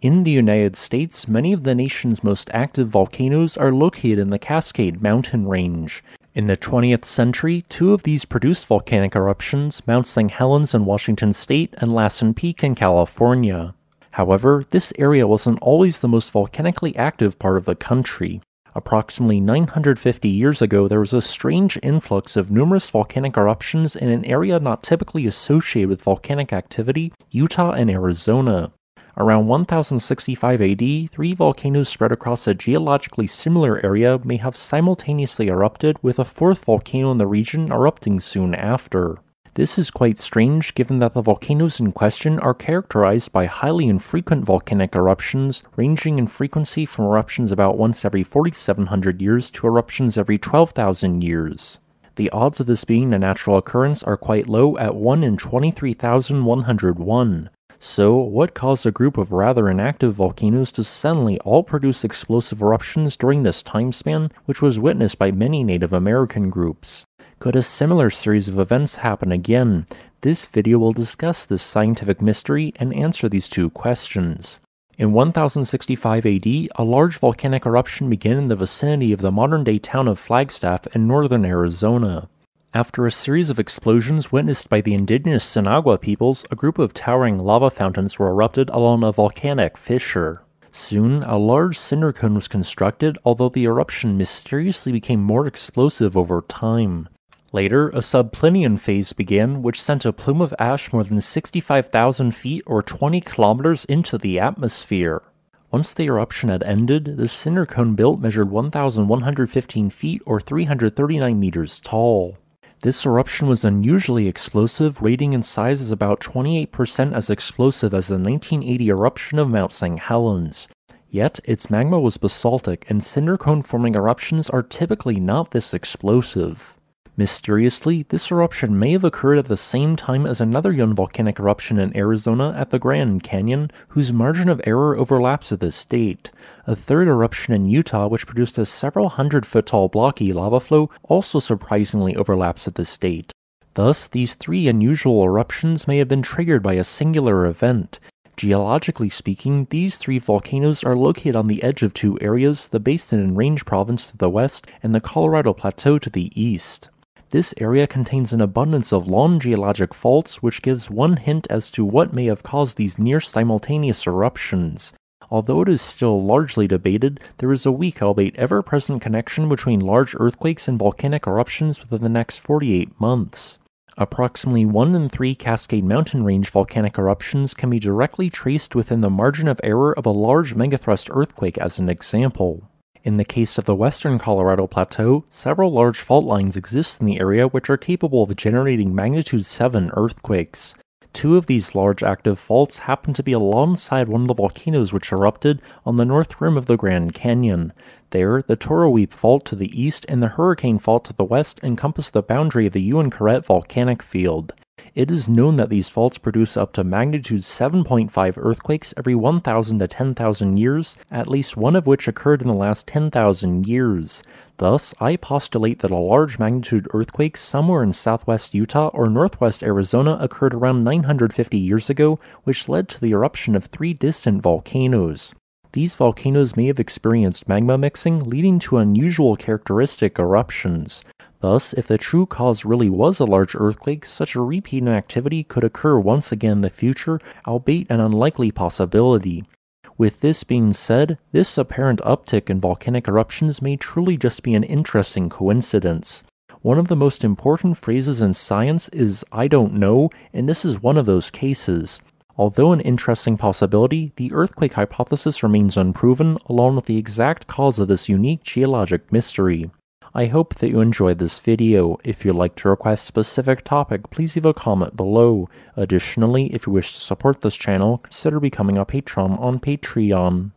In the United States, many of the nation's most active volcanoes are located in the Cascade Mountain Range. In the 20th century, two of these produced volcanic eruptions, Mount St. Helens in Washington state and Lassen Peak in California. However, this area wasn't always the most volcanically active part of the country. Approximately 950 years ago, there was a strange influx of numerous volcanic eruptions in an area not typically associated with volcanic activity, Utah and Arizona. Around 1065 AD, three volcanoes spread across a geologically similar area may have simultaneously erupted, with a fourth volcano in the region erupting soon after. This is quite strange given that the volcanoes in question are characterized by highly infrequent volcanic eruptions, ranging in frequency from eruptions about once every 4,700 years to eruptions every 12,000 years. The odds of this being a natural occurrence are quite low at 1 in 23,101. So, what caused a group of rather inactive volcanoes to suddenly all produce explosive eruptions during this time span, which was witnessed by many Native American groups? Could a similar series of events happen again? This video will discuss this scientific mystery and answer these two questions. In 1065 AD, a large volcanic eruption began in the vicinity of the modern day town of Flagstaff in northern Arizona. After a series of explosions witnessed by the indigenous Sinagua peoples, a group of towering lava fountains were erupted along a volcanic fissure. Soon, a large cinder cone was constructed, although the eruption mysteriously became more explosive over time. Later, a subplinian phase began, which sent a plume of ash more than 65,000 feet or 20 kilometers into the atmosphere. Once the eruption had ended, the cinder cone built measured 1,115 feet or 339 meters tall. This eruption was unusually explosive, rating in size as about 28% as explosive as the 1980 eruption of Mount St. Helens. Yet, its magma was basaltic, and cinder cone forming eruptions are typically not this explosive. Mysteriously, this eruption may have occurred at the same time as another young volcanic eruption in Arizona at the Grand Canyon, whose margin of error overlaps at this date. A third eruption in Utah, which produced a several hundred foot tall blocky lava flow, also surprisingly overlaps at this date. Thus, these three unusual eruptions may have been triggered by a singular event, Geologically speaking, these three volcanoes are located on the edge of two areas the Basin and Range Province to the west and the Colorado Plateau to the east. This area contains an abundance of long geologic faults, which gives one hint as to what may have caused these near simultaneous eruptions. Although it is still largely debated, there is a weak, albeit ever present, connection between large earthquakes and volcanic eruptions within the next 48 months. Approximately 1 in 3 Cascade Mountain Range volcanic eruptions can be directly traced within the margin of error of a large megathrust earthquake, as an example. In the case of the western Colorado Plateau, several large fault lines exist in the area which are capable of generating magnitude 7 earthquakes. Two of these large active faults happen to be alongside one of the volcanoes which erupted on the north rim of the Grand Canyon. There, the Toroweep Fault to the east and the Hurricane Fault to the west encompass the boundary of the Uinkaret volcanic field. It is known that these faults produce up to magnitude 7.5 earthquakes every 1,000 to 10,000 years, at least one of which occurred in the last 10,000 years. Thus, I postulate that a large magnitude earthquake somewhere in southwest Utah or northwest Arizona occurred around 950 years ago, which led to the eruption of three distant volcanoes these volcanoes may have experienced magma mixing, leading to unusual characteristic eruptions. Thus, if the true cause really was a large earthquake, such a repeat in activity could occur once again in the future, albeit an unlikely possibility. With this being said, this apparent uptick in volcanic eruptions may truly just be an interesting coincidence. One of the most important phrases in science is I don't know, and this is one of those cases. Although an interesting possibility, the earthquake hypothesis remains unproven, along with the exact cause of this unique geologic mystery. I hope that you enjoyed this video. If you'd like to request a specific topic, please leave a comment below. Additionally, if you wish to support this channel, consider becoming a patron on Patreon.